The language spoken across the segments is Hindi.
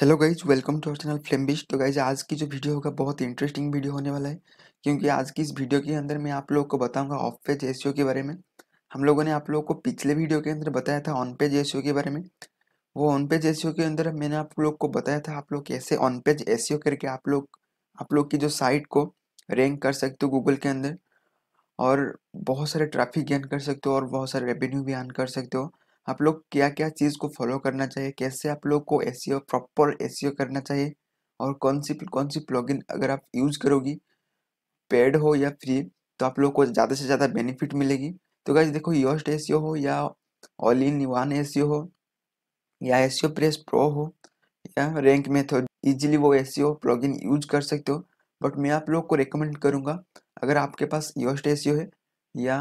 hello guys welcome to our channel flame beast तो गाइज आज की जो वीडियो होगा बहुत इंटरेस्टिंग वीडियो होने वाला है क्योंकि आज की इस वीडियो के अंदर मैं आप लोग को बताऊंगा ऑफ पेज रेशियो के बारे में हम लोगों ने आप लोगों को पिछले वीडियो के अंदर बताया था ऑन पेज रेशियो के बारे में वो ऑन पेज रेशियो के अंदर मैंने आप लोग को बताया था आप लोग कैसे ऑन पेज रेशियो करके आप लोग आप लोग की जो साइट को रैंक कर सकते हो गूगल के अंदर और बहुत सारे ट्रैफिक गेन कर सकते हो और बहुत सारे रेवेन्यू भी आन कर सकते हो आप लोग क्या क्या चीज़ को फॉलो करना चाहिए कैसे आप लोग को S e proper S e करना चाहिए और कौन सी कौन सी प्लगइन अगर आप यूज करोगी पेड हो या फ्री तो आप लोग को ज़्यादा से ज़्यादा बेनिफिट मिलेगी तो गाइज देखो योस्ट एस e हो या ऑल इन वन एस हो या एस प्रेस प्रो हो या रैंक मेथड इजीली वो एस सी यूज कर सकते हो बट मैं आप लोग को रिकमेंड करूँगा अगर आपके पास योस्ट एस है या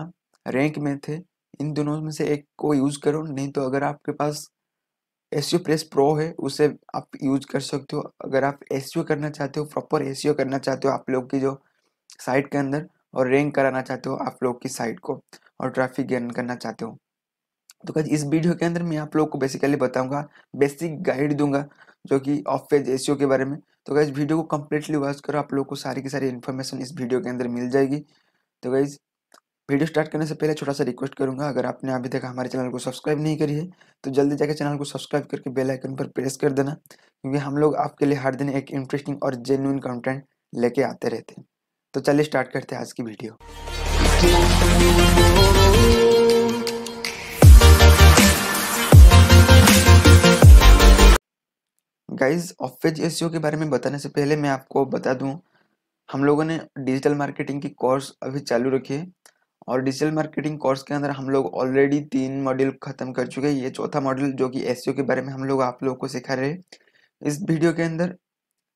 रैंक मेथ है इन दोनों में से एक को यूज़ करो नहीं तो अगर आपके पास एस प्रेस प्रो है उसे आप यूज कर सकते हो अगर आप एस करना चाहते हो प्रॉपर एस करना चाहते हो आप लोग की जो साइट के अंदर और रैंक कराना चाहते हो आप लोग की साइट को और ट्रैफिक गेन करना चाहते हो तो कल इस वीडियो के अंदर मैं आप लोग को बेसिकली बताऊंगा बेसिक गाइड दूंगा जो कि ऑफ पेज एस के बारे में तो गाइज वीडियो को कम्प्लीटली वॉच करो आप लोग को सारी की सारी इन्फॉर्मेशन इस वीडियो के अंदर मिल जाएगी तो गाइज़ वीडियो स्टार्ट करने से पहले छोटा सा रिक्वेस्ट करूंगा अगर आपने अभी तक हमारे चैनल को सब्सक्राइब नहीं करी है तो जल्दी जाकर चैनल को सब्सक्राइब करके बेल आइकन पर प्रेस कर देना क्योंकि हम लोग आपके लिए हर दिन एक इंटरेस्टिंग और जेन्यून कंटेंट लेके आते रहते हैं तो चलिए स्टार्ट करते हैं आज की वीडियो गाइज ऑफेज एस के बारे में बताने से पहले मैं आपको बता दूँ हम लोगों ने डिजिटल मार्केटिंग की कोर्स अभी चालू रखी है और डिजिटल मार्केटिंग कोर्स के अंदर हम लोग ऑलरेडी तीन मॉड्यूल खत्म कर चुके हैं ये चौथा मॉड्यूल जो कि एस के बारे में हम लोग आप लोगों को सिखा रहे हैं इस वीडियो के अंदर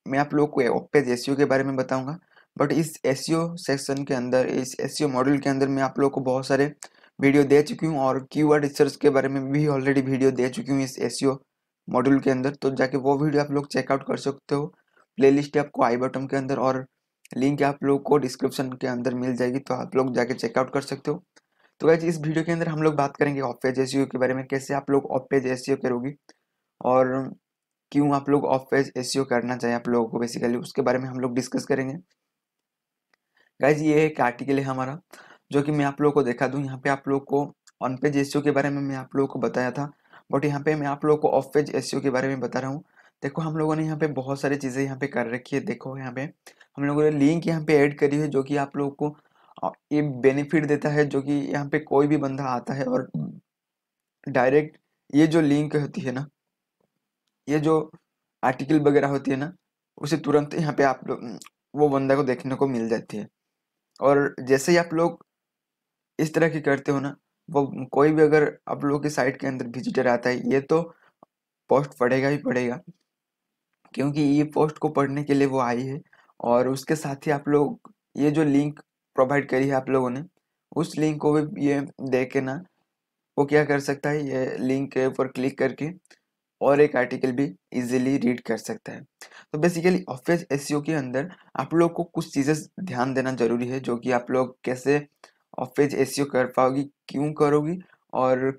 मैं आप लोग को ओपेज एस के बारे में बताऊंगा बट इस एस सेक्शन के अंदर इस एस मॉड्यूल के अंदर मैं आप लोग को बहुत सारे वीडियो दे चुकी हूँ और क्यू रिसर्च के बारे में भी ऑलरेडी वीडियो दे चुकी हूँ इस एस मॉड्यूल के अंदर तो जाके वो वीडियो आप लोग चेकआउट कर सकते हो प्लेलिस्ट आपको आई बटन के अंदर और लिंक आप लोग को डिस्क्रिप्शन के अंदर मिल जाएगी तो आप लोग जाके चेकआउट कर सकते हो तो वैसे इस वीडियो के अंदर हम लोग बात करेंगे ऑफ पेज एस के बारे में कैसे आप लोग ऑफ पेज एस करोगे और क्यों आप लोग ऑफ पेज एस करना चाहिए आप लोगों को बेसिकली उसके बारे में हम लोग डिस्कस करेंगे गाइज ये एक आर्टिकल है हमारा जो कि मैं आप लोगों को देखा दूँ यहाँ पे आप लोग को ऑन पेज एस के बारे में मैं आप लोगों को बताया था बट यहाँ पे मैं आप लोगों को ऑफ पेज एस के बारे में बता रहा हूँ देखो हम लोगों ने यहाँ पे बहुत सारी चीज़ें यहाँ पे कर रखी है देखो यहाँ पे हम लोगों ने लिंक यहाँ पे ऐड करी है जो कि आप लोगों को ये बेनिफिट देता है जो कि यहाँ पे कोई भी बंदा आता है और डायरेक्ट ये जो लिंक होती है ना ये जो आर्टिकल वगैरह होती है ना उसे तुरंत यहाँ पे आप लोग वो बंदा को देखने को मिल जाती है और जैसे ही आप लोग इस तरह की करते हो ना वो कोई भी अगर आप लोगों की साइट के अंदर विजिटर आता है ये तो पोस्ट पड़ेगा ही पड़ेगा क्योंकि ये पोस्ट को पढ़ने के लिए वो आई है और उसके साथ ही आप लोग ये जो लिंक प्रोवाइड करी है आप लोगों ने उस लिंक को भी ये दे के ना वो क्या कर सकता है ये लिंक के ऊपर क्लिक करके और एक आर्टिकल भी इजीली रीड कर सकता है तो बेसिकली ऑफिस एस के अंदर आप लोग को कुछ चीज़ें ध्यान देना जरूरी है जो कि आप लोग कैसे ऑफिस एस कर पाओगी क्यों करोगी और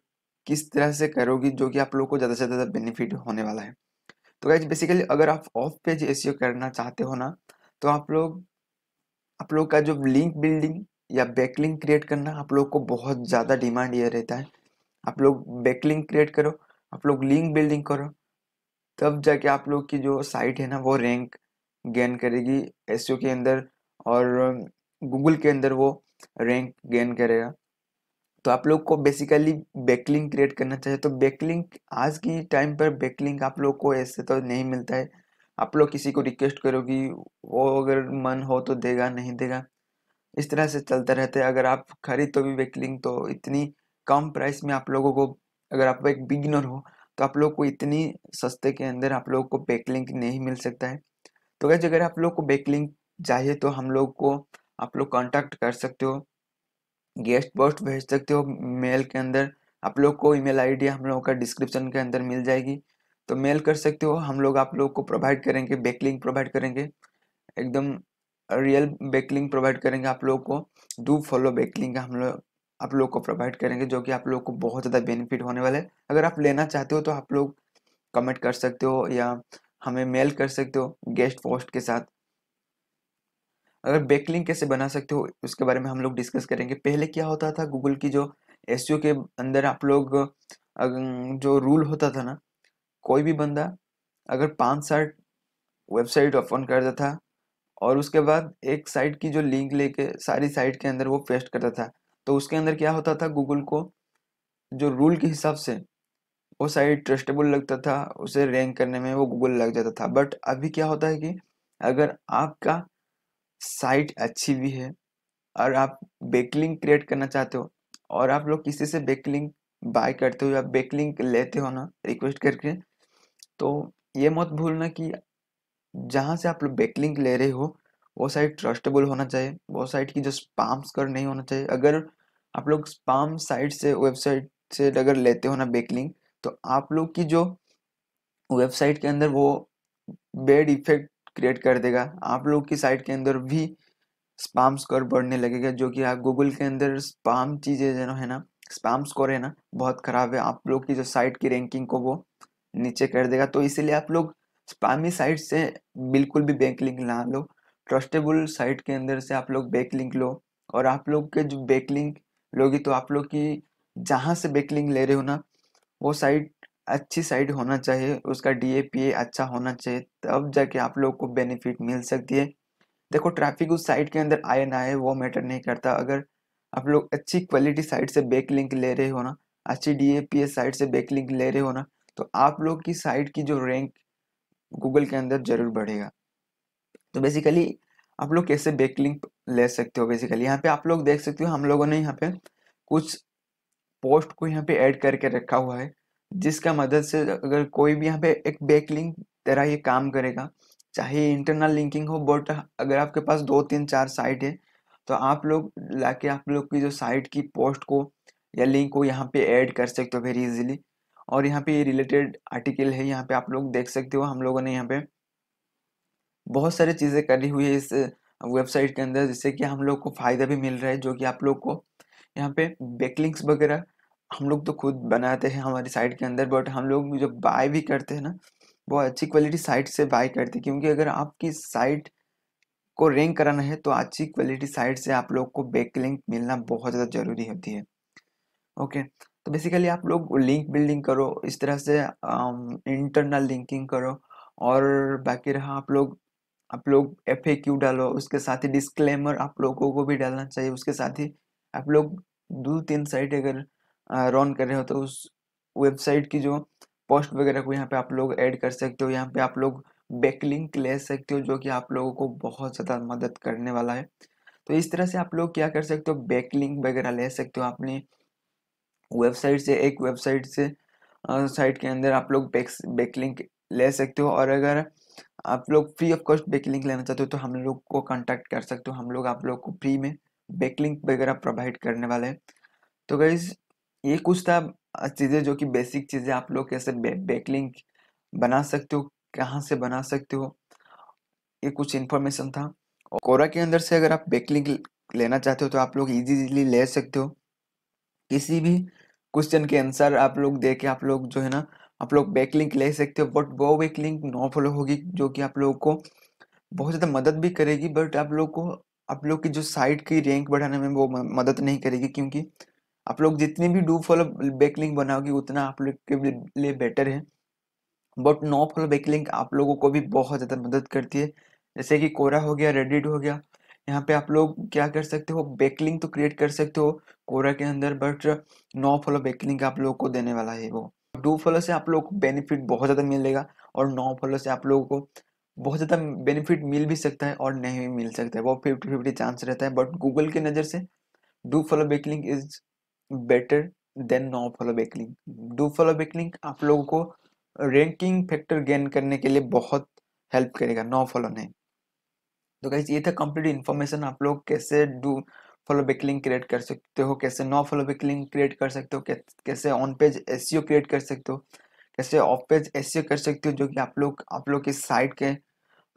किस तरह से करोगी जो कि आप लोग को ज़्यादा से ज़्यादा बेनिफिट होने वाला है तो गाइज बेसिकली अगर आप ऑफ पेज ए करना चाहते हो ना तो आप लोग आप लोग का जो लिंक बिल्डिंग या बैकलिंग क्रिएट करना आप लोग को बहुत ज़्यादा डिमांड ये रहता है आप लोग बैकलिंग क्रिएट करो आप लोग लिंक बिल्डिंग करो तब जाके आप लोग की जो साइट है ना वो रैंक गेन करेगी एस के अंदर और गूगल के अंदर वो रैंक गेन करेगा तो आप लोग को बेसिकली बैकलिंक क्रिएट करना चाहिए तो बैकलिंक आज की टाइम पर बैकलिंक आप लोग को ऐसे तो नहीं मिलता है आप लोग किसी को रिक्वेस्ट करोगी वो अगर मन हो तो देगा नहीं देगा इस तरह से चलता रहता है अगर आप खरीद तो भी बैकलिंक तो इतनी कम प्राइस में आप लोगों को अगर आप एक बिगिनर हो तो आप लोग को इतनी सस्ते के अंदर आप लोगों को बैकलिंक नहीं मिल सकता है तो वैसे अगर आप लोग को बैकलिंक चाहिए तो हम लोग को आप लोग कांटेक्ट कर सकते हो गेस्ट पोस्ट भेज सकते हो मेल के अंदर आप लोग को ईमेल आईडी हम लोगों का डिस्क्रिप्शन के अंदर मिल जाएगी तो मेल कर सकते हो हम लोग आप लोग को प्रोवाइड करेंगे बैकलिंग प्रोवाइड करेंगे एकदम रियल बैकलिंग प्रोवाइड करेंगे आप लोग को डू फॉलो बैकलिंग हम लोग आप लोग को प्रोवाइड करेंगे जो कि आप लोग को बहुत ज़्यादा बेनिफिट होने वाला है अगर आप लेना चाहते हो तो आप लोग कमेंट कर सकते हो या हमें मेल कर सकते हो गेस्ट पोस्ट के साथ अगर बैकलिंक कैसे बना सकते हो उसके बारे में हम लोग डिस्कस करेंगे पहले क्या होता था गूगल की जो एस e के अंदर आप लोग जो रूल होता था ना कोई भी बंदा अगर पाँच साठ वेबसाइट ओपन करता था और उसके बाद एक साइट की जो लिंक लेके सारी साइट के अंदर वो पेस्ट करता था तो उसके अंदर क्या होता था गूगल को जो रूल के हिसाब से वो साइट ट्रस्टेबल लगता था उसे रैंक करने में वो गूगल लग जाता था बट अभी क्या होता है कि अगर आपका साइट अच्छी भी है और आप बेकलिंग क्रिएट करना चाहते हो और आप लोग किसी से बेकलिंग बाय करते हो या बेकलिंग लेते हो ना रिक्वेस्ट करके तो ये मत भूलना कि जहाँ से आप लोग बेकलिंग ले रहे हो वो साइट ट्रस्टेबल होना चाहिए वो साइट की जो स्पाम्स कर नहीं होना चाहिए अगर आप लोग स्पाम साइट से वेबसाइट से अगर लेते हो ना बेकलिंग तो आप लोग की जो वेबसाइट के अंदर वो बेड इफेक्ट क्रिएट कर देगा आप लोग की साइट के अंदर भी स्पाम स्कोर बढ़ने लगेगा जो कि आप गूगल के अंदर स्पाम चीज़ें जो है ना स्पाम स्कोर है ना बहुत ख़राब है आप लोग की जो साइट की रैंकिंग को वो नीचे कर देगा तो इसीलिए आप लोग स्पामी साइट से बिल्कुल भी बैक लिंक ना लो ट्रस्टेबल साइट के अंदर से आप लोग बैक लिंक लो और आप लोग के जो बैक लिंक लोगी तो आप लोग की जहाँ से बैक लिंक ले रहे हो ना वो साइट अच्छी साइड होना चाहिए उसका डी अच्छा होना चाहिए तब जाके आप लोग को बेनिफिट मिल सकती है देखो ट्रैफिक उस साइट के अंदर आए ना आए वो मैटर नहीं करता अगर आप लोग अच्छी क्वालिटी साइड से बैक लिंक ले रहे हो ना अच्छी डी साइट से बैक लिंक ले रहे हो ना तो आप लोग की साइट की जो रैंक गूगल के अंदर जरूर बढ़ेगा तो बेसिकली आप लोग कैसे बैक लिंक ले सकते हो बेसिकली यहाँ पे आप लोग देख सकते हो हम लोगों ने यहाँ पे कुछ पोस्ट को यहाँ पे ऐड करके रखा हुआ है जिसका मदद से अगर कोई भी यहाँ पे एक बैक लिंक तरह ये काम करेगा चाहे इंटरनल लिंकिंग हो बट अगर आपके पास दो तीन चार साइट है तो आप लोग लाके आप लोग की जो साइट की पोस्ट को या लिंक को यहाँ पे ऐड कर सकते हो वेरी इजीली और यहाँ पे ये रिलेटेड आर्टिकल है यहाँ पे आप लोग देख सकते हो हम लोगों ने यहाँ पे बहुत सारी चीज़ें करी हुई है इस वेबसाइट के अंदर जिससे कि हम लोग को फ़ायदा भी मिल रहा है जो कि आप लोग को यहाँ पे बैकलिंक्स वगैरह हम लोग तो खुद बनाते हैं हमारी साइट के अंदर बट हम लोग जब बाय भी करते हैं ना बहुत अच्छी क्वालिटी साइट से बाय करते हैं क्योंकि अगर आपकी साइट को रैंक कराना है तो अच्छी क्वालिटी साइट से आप लोग को बैक लिंक मिलना बहुत ज़्यादा ज़रूरी होती है ओके तो बेसिकली आप लोग लिंक बिल्डिंग करो इस तरह से इंटरनल लिंकिंग करो और बाकी रहा आप लोग आप लोग एफ ए क्यू डालो उसके साथ ही डिस्क्लेमर आप लोगों को भी डालना चाहिए उसके साथ ही आप लोग दो तीन साइट अगर रन कर रहे हो तो उस वेबसाइट की जो पोस्ट वगैरह को यहाँ पे आप लोग ऐड कर सकते हो यहाँ पे आप लोग बैकलिंक ले सकते हो जो कि आप लोगों को बहुत ज़्यादा मदद करने वाला है तो इस तरह से आप लोग क्या कर सकते हो बैकलिंक वगैरह ले सकते हो अपनी वेबसाइट से एक वेबसाइट से साइट के अंदर आप लोग बैक बैकलिंक ले सकते हो और अगर आप लोग फ्री ऑफ कॉस्ट बैकलिंक लेना चाहते हो तो हम लोग को कांटेक्ट कर सकते हो हम लोग आप लोग को फ्री में बैकलिंक वगैरह प्रोवाइड करने वाले हैं तो गाइज़ ये कुछ था तो चीज़ें जो कि बेसिक चीज़ें आप लोग कैसे बैकलिंक बना सकते हो कहाँ से बना सकते हो ये कुछ इन्फॉर्मेशन था और कोरा के अंदर से अगर आप बैकलिंक लेना चाहते हो तो आप लोग इजीली ले सकते हो किसी भी क्वेश्चन के आंसर आप लोग दे के आप लोग जो है ना आप लोग बैकलिंक ले सकते हो बट वो बैकलिंक नो फॉलो होगी जो कि आप लोगों को बहुत ज़्यादा मदद भी करेगी बट आप लोग को आप लोग की जो साइट की रैंक बढ़ाने में वो मदद नहीं करेगी क्योंकि आप लोग जितनी भी डू फॉलो बैकलिंक बनाओगे उतना आप लोग के लिए बेटर है बट नो फॉलो बैकलिंक आप लोगों को भी बहुत ज़्यादा मदद करती है जैसे कि कोरा हो गया रेडिट हो गया यहाँ पे आप लोग क्या कर सकते हो बैकलिंक तो क्रिएट कर सकते हो कोरा के अंदर बट नो फॉलो बैकलिंक आप लोगों को देने वाला है वो डू फॉलो से आप लोग को बेनिफिट बहुत ज़्यादा मिलेगा और नो फॉलो से आप लोगों को बहुत ज़्यादा बेनिफिट मिल भी सकता है और नहीं मिल सकता है वो फिफ्टी फिफ्टी चांस रहता है बट गूगल की नज़र से do follow backlink is better than no follow backlink do follow backlink आप लोगों को रैंकिंग फैक्टर गेन करने के लिए बहुत हेल्प करेगा नो फॉलो नहीं तो कैसे ये था कंप्लीट इन्फॉर्मेशन आप लोग कैसे do follow backlink create कर सकते हो कैसे नॉ फॉलो बैक लिंक क्रिएट कर सकते हो कैसे ऑन पेज एस क्रिएट कर सकते हो कैसे ऑफ पेज एस कर सकते हो जो कि आप लोग आप लोग की साइट के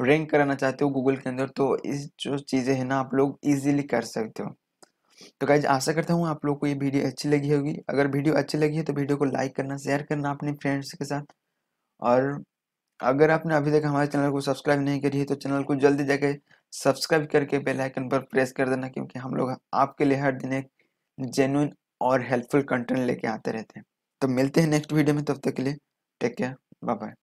रैंक कराना चाहते हो गूगल के अंदर तो इस जो चीज़ें हैं ना आप लोग इजीली कर सकते हो तो गाइज आशा करता हूँ आप लोग को ये वीडियो अच्छी लगी होगी अगर वीडियो अच्छी लगी है तो वीडियो को लाइक करना शेयर करना अपने फ्रेंड्स के साथ और अगर आपने अभी तक हमारे चैनल को सब्सक्राइब नहीं करी है तो चैनल को जल्दी जाके सब्सक्राइब करके बेल आइकन पर प्रेस कर देना क्योंकि हम लोग आपके लिए हर दिन एक जेन्यून और हेल्पफुल कंटेंट लेके आते रहते हैं तो मिलते हैं नेक्स्ट वीडियो में तब तक के लिए टेक केयर बाय बाय